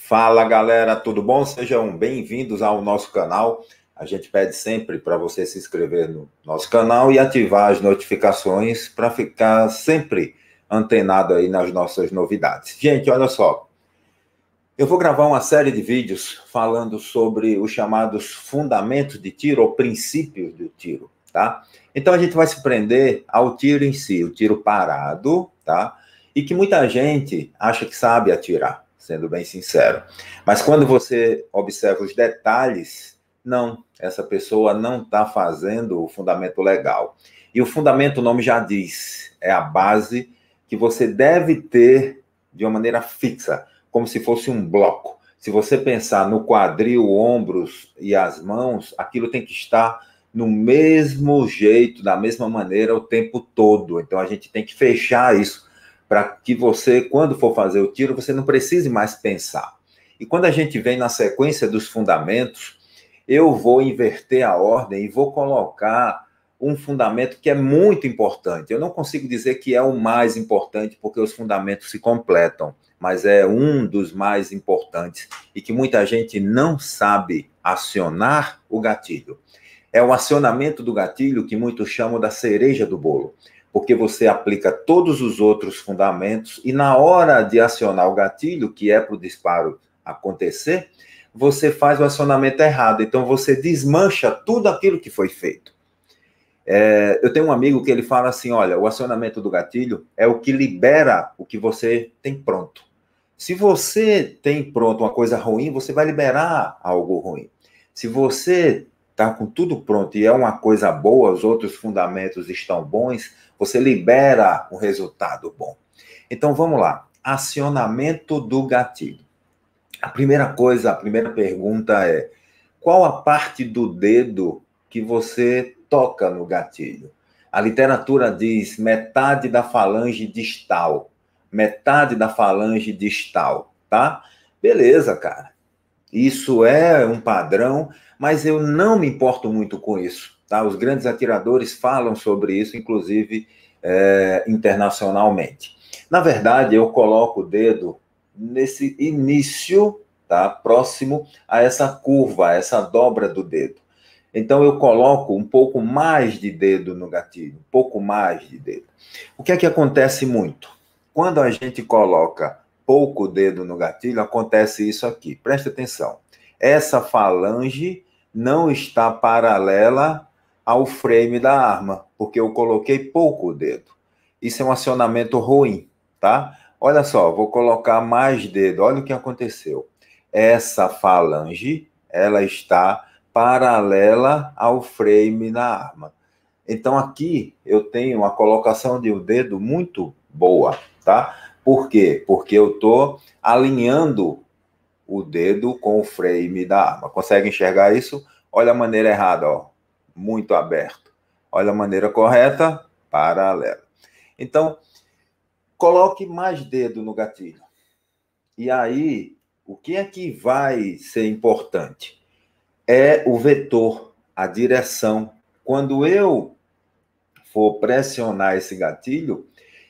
Fala galera, tudo bom? Sejam bem-vindos ao nosso canal. A gente pede sempre para você se inscrever no nosso canal e ativar as notificações para ficar sempre antenado aí nas nossas novidades. Gente, olha só. Eu vou gravar uma série de vídeos falando sobre os chamados fundamentos de tiro ou princípios do tiro, tá? Então a gente vai se prender ao tiro em si, o tiro parado, tá? E que muita gente acha que sabe atirar sendo bem sincero. Mas quando você observa os detalhes, não, essa pessoa não está fazendo o fundamento legal. E o fundamento, o nome já diz, é a base que você deve ter de uma maneira fixa, como se fosse um bloco. Se você pensar no quadril, ombros e as mãos, aquilo tem que estar no mesmo jeito, da mesma maneira o tempo todo. Então a gente tem que fechar isso para que você, quando for fazer o tiro, você não precise mais pensar. E quando a gente vem na sequência dos fundamentos, eu vou inverter a ordem e vou colocar um fundamento que é muito importante. Eu não consigo dizer que é o mais importante, porque os fundamentos se completam, mas é um dos mais importantes e que muita gente não sabe acionar o gatilho. É o acionamento do gatilho que muitos chamam da cereja do bolo porque você aplica todos os outros fundamentos e na hora de acionar o gatilho, que é para o disparo acontecer, você faz o acionamento errado. Então você desmancha tudo aquilo que foi feito. É, eu tenho um amigo que ele fala assim: olha, o acionamento do gatilho é o que libera o que você tem pronto. Se você tem pronto uma coisa ruim, você vai liberar algo ruim. Se você está com tudo pronto e é uma coisa boa, os outros fundamentos estão bons, você libera um resultado bom. Então vamos lá. Acionamento do gatilho. A primeira coisa, a primeira pergunta é: qual a parte do dedo que você toca no gatilho? A literatura diz metade da falange distal, metade da falange distal, tá? Beleza, cara. Isso é um padrão, mas eu não me importo muito com isso. Tá? Os grandes atiradores falam sobre isso, inclusive é, internacionalmente. Na verdade, eu coloco o dedo nesse início, tá? próximo a essa curva, a essa dobra do dedo. Então, eu coloco um pouco mais de dedo no gatilho, um pouco mais de dedo. O que é que acontece muito? Quando a gente coloca pouco o dedo no gatilho, acontece isso aqui. Preste atenção. Essa falange não está paralela ao frame da arma, porque eu coloquei pouco o dedo. Isso é um acionamento ruim, tá? Olha só, vou colocar mais dedo. Olha o que aconteceu. Essa falange, ela está paralela ao frame na arma. Então aqui eu tenho a colocação de um dedo muito boa, tá? Por quê? Porque eu estou alinhando o dedo com o frame da arma. Consegue enxergar isso? Olha a maneira errada, ó. Muito aberto. Olha a maneira correta, paralelo. Então, coloque mais dedo no gatilho. E aí, o que é que vai ser importante? É o vetor, a direção. Quando eu for pressionar esse gatilho,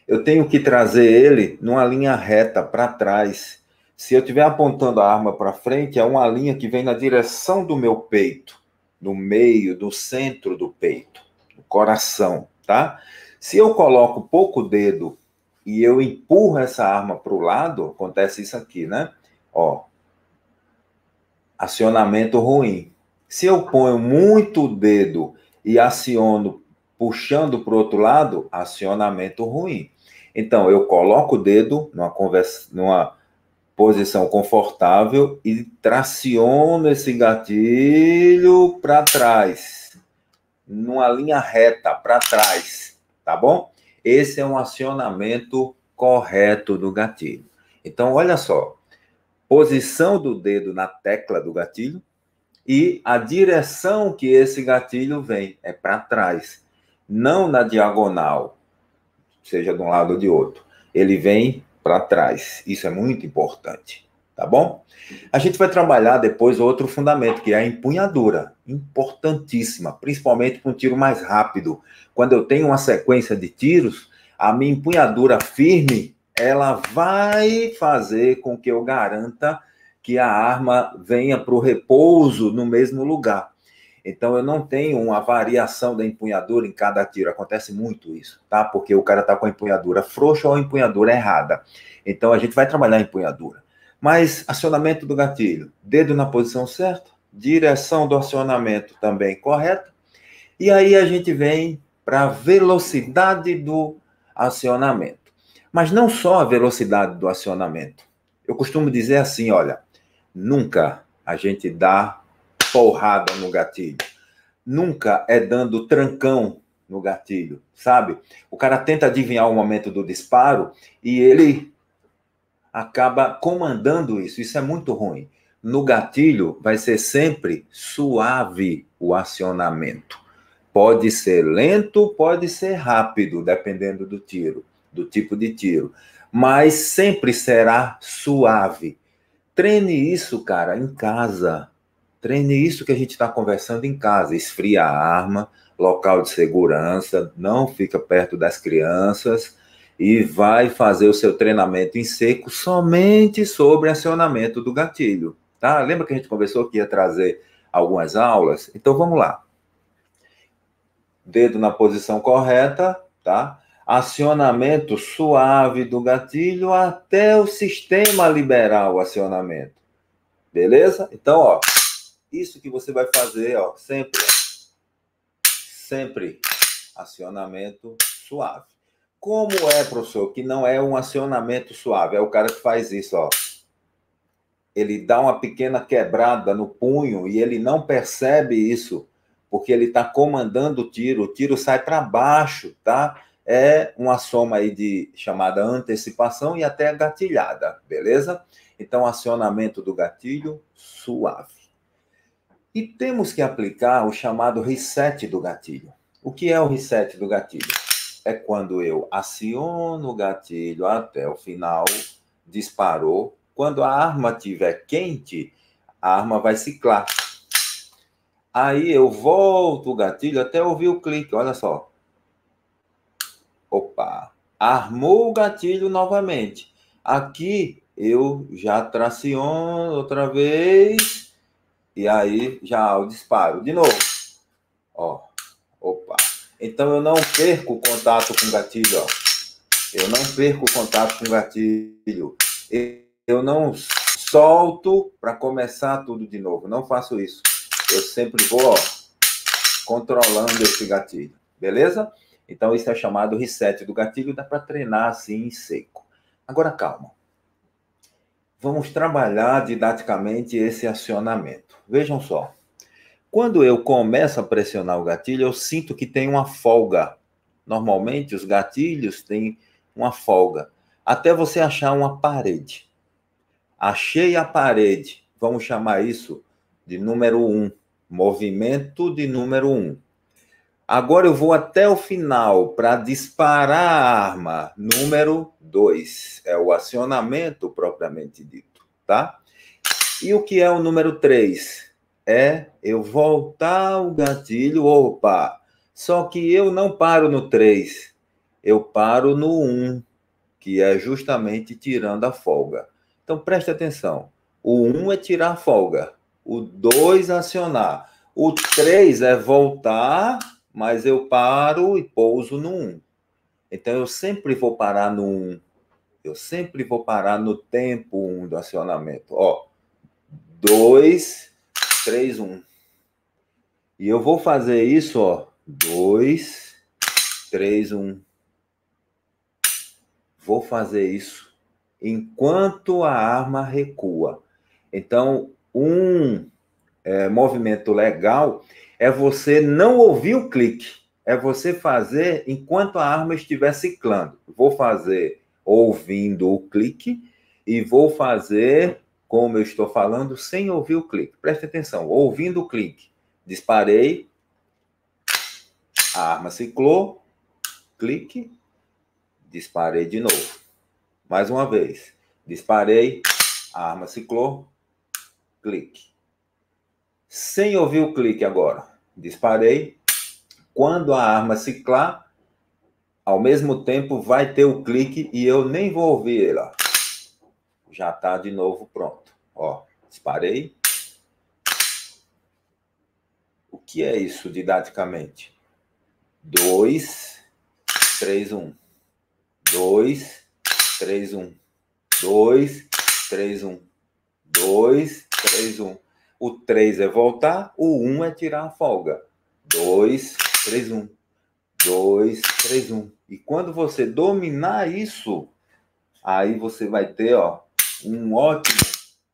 eu tenho que trazer ele numa linha reta para trás. Se eu estiver apontando a arma para frente, é uma linha que vem na direção do meu peito, no meio, do centro do peito, do coração, tá? Se eu coloco pouco dedo e eu empurro essa arma para o lado, acontece isso aqui, né? Ó, acionamento ruim. Se eu ponho muito dedo e aciono puxando para o outro lado, acionamento ruim. Então, eu coloco o dedo numa, conversa, numa posição confortável e traciono esse gatilho para trás, numa linha reta, para trás, tá bom? Esse é um acionamento correto do gatilho. Então, olha só, posição do dedo na tecla do gatilho e a direção que esse gatilho vem é para trás, não na diagonal, seja de um lado ou de outro. Ele vem para trás. Isso é muito importante, tá bom? A gente vai trabalhar depois outro fundamento, que é a empunhadura, importantíssima, principalmente para um tiro mais rápido. Quando eu tenho uma sequência de tiros, a minha empunhadura firme, ela vai fazer com que eu garanta que a arma venha para o repouso no mesmo lugar. Então eu não tenho uma variação da empunhadura em cada tiro. Acontece muito isso, tá? Porque o cara tá com a empunhadura frouxa ou a empunhadura errada. Então a gente vai trabalhar a empunhadura. Mas acionamento do gatilho, dedo na posição certa, direção do acionamento também correta. E aí a gente vem para a velocidade do acionamento. Mas não só a velocidade do acionamento. Eu costumo dizer assim, olha, nunca a gente dá porrada no gatilho. Nunca é dando trancão no gatilho, sabe? O cara tenta adivinhar o momento do disparo e ele acaba comandando isso. Isso é muito ruim. No gatilho vai ser sempre suave o acionamento. Pode ser lento, pode ser rápido, dependendo do tiro, do tipo de tiro, mas sempre será suave. Treine isso, cara, em casa. Treine isso que a gente está conversando em casa. Esfria a arma, local de segurança, não fica perto das crianças e vai fazer o seu treinamento em seco somente sobre acionamento do gatilho, tá? Lembra que a gente conversou que ia trazer algumas aulas? Então vamos lá. Dedo na posição correta, tá? Acionamento suave do gatilho até o sistema liberar o acionamento. Beleza? Então, ó, isso que você vai fazer, ó, sempre, sempre acionamento suave. Como é, professor, que não é um acionamento suave? É o cara que faz isso, ó. Ele dá uma pequena quebrada no punho e ele não percebe isso, porque ele está comandando o tiro, o tiro sai para baixo, tá? É uma soma aí de chamada antecipação e até gatilhada, beleza? Então, acionamento do gatilho suave. E temos que aplicar o chamado reset do gatilho. O que é o reset do gatilho? É quando eu aciono o gatilho até o final, disparou. Quando a arma estiver quente, a arma vai ciclar. Aí eu volto o gatilho até ouvir o clique, olha só. Opa! Armou o gatilho novamente. Aqui eu já traciono outra vez e aí já o disparo. De novo. Ó. Opa. Então eu não perco o contato com o gatilho, ó. Eu não perco o contato com o gatilho. Eu não solto para começar tudo de novo. Não faço isso. Eu sempre vou, ó, controlando esse gatilho. Beleza? Então isso é chamado reset do gatilho, dá para treinar assim em seco. Agora calma. Vamos trabalhar didaticamente esse acionamento. Vejam só. Quando eu começo a pressionar o gatilho, eu sinto que tem uma folga. Normalmente, os gatilhos têm uma folga. Até você achar uma parede. Achei a parede. Vamos chamar isso de número um. Movimento de número um. Agora eu vou até o final para disparar a arma. Número 2 é o acionamento propriamente dito, tá? E o que é o número 3? É eu voltar o gatilho, opa. Só que eu não paro no 3, eu paro no 1, um, que é justamente tirando a folga. Então preste atenção. O 1 um é tirar a folga, o 2 acionar, o 3 é voltar mas eu paro e pouso no 1. Então eu sempre vou parar no 1. Eu sempre vou parar no tempo 1 do acionamento. Ó, 2, 3, 1. E eu vou fazer isso, ó, 2, 3, 1. Vou fazer isso enquanto a arma recua. Então, um é, movimento legal é você não ouvir o clique, é você fazer enquanto a arma estiver ciclando. Vou fazer ouvindo o clique e vou fazer, como eu estou falando, sem ouvir o clique. Preste atenção, ouvindo o clique. Disparei, a arma ciclou, clique, disparei de novo. Mais uma vez, disparei, a arma ciclou, clique sem ouvir o clique agora. Disparei. Quando a arma ciclar, ao mesmo tempo vai ter o clique e eu nem vou ouvir ela. Já está de novo pronto. Ó, disparei. O que é isso didaticamente? 2, 3, 1. 2, 3, 1. 2, 3, 1. 2, 3, 1. O 3 é voltar, o 1 um é tirar a folga. 2, 3, 1. 2, 3, 1. E quando você dominar isso, aí você vai ter ó, um ótimo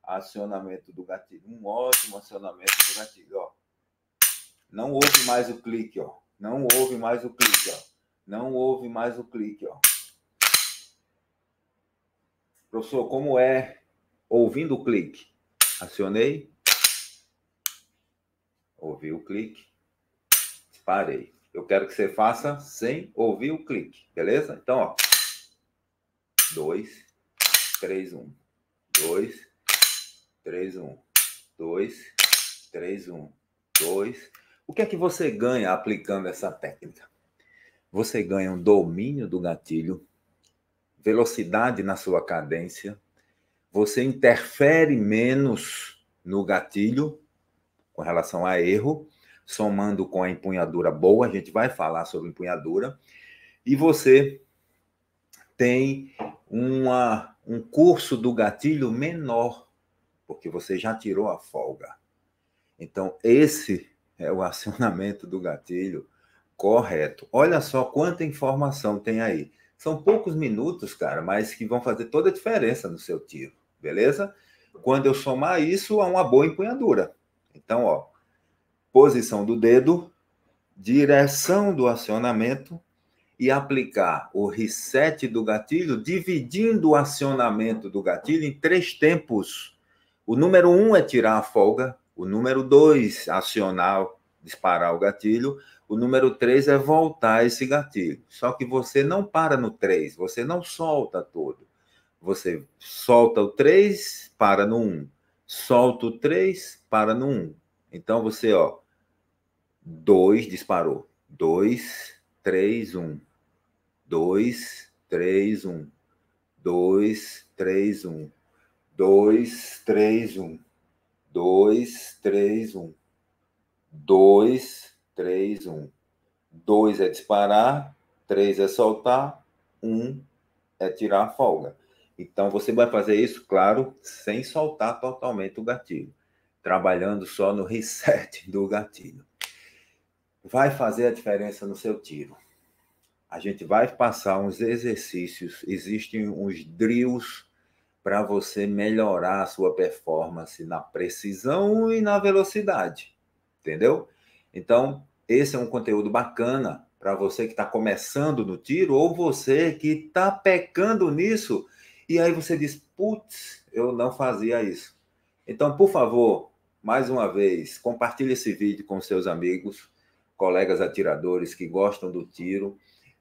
acionamento do gatilho. Um ótimo acionamento do gatilho. Ó. Não houve mais o clique, ó. Não houve mais o clique, ó. Não houve mais o clique, ó. Professor, como é ouvindo o clique? Acionei, ouvi o clique, parei. Eu quero que você faça sem ouvir o clique, beleza? Então, ó. 2, 3, 1. 2, 3, 1. 2, 3, 1. 2. O que é que você ganha aplicando essa técnica? Você ganha um domínio do gatilho, velocidade na sua cadência, você interfere menos no gatilho com relação a erro, somando com a empunhadura boa, a gente vai falar sobre empunhadura, e você tem uma, um curso do gatilho menor, porque você já tirou a folga. Então, esse é o acionamento do gatilho correto. Olha só quanta informação tem aí. São poucos minutos, cara, mas que vão fazer toda a diferença no seu tiro, beleza? Quando eu somar isso a uma boa empunhadura, então, ó, posição do dedo, direção do acionamento e aplicar o reset do gatilho, dividindo o acionamento do gatilho em três tempos. O número um é tirar a folga, o número dois, acionar, disparar o gatilho, o número três é voltar esse gatilho. Só que você não para no três, você não solta todo. Você solta o três, para no um solta o 3, para no 1. Então você, ó, 2 disparou. 2, 3, 1. 2, 3, 1. 2, 3, 1. 2, 3, 1. 2, 3, 1. 2, 3, 1. 2 é disparar, 3 é soltar, 1 um é tirar a folga. Então, você vai fazer isso, claro, sem soltar totalmente o gatilho, trabalhando só no reset do gatilho. Vai fazer a diferença no seu tiro. A gente vai passar uns exercícios, existem uns drills para você melhorar a sua performance na precisão e na velocidade, entendeu? Então, esse é um conteúdo bacana para você que está começando no tiro ou você que está pecando nisso e aí você diz, putz, eu não fazia isso. Então, por favor, mais uma vez, compartilhe esse vídeo com seus amigos, colegas atiradores que gostam do tiro.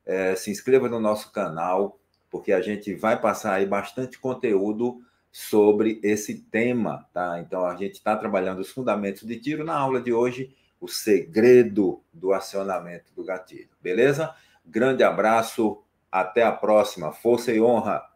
É, se inscreva no nosso canal, porque a gente vai passar aí bastante conteúdo sobre esse tema, tá? Então, a gente está trabalhando os fundamentos de tiro na aula de hoje, o segredo do acionamento do gatilho, beleza? Grande abraço, até a próxima, força e honra!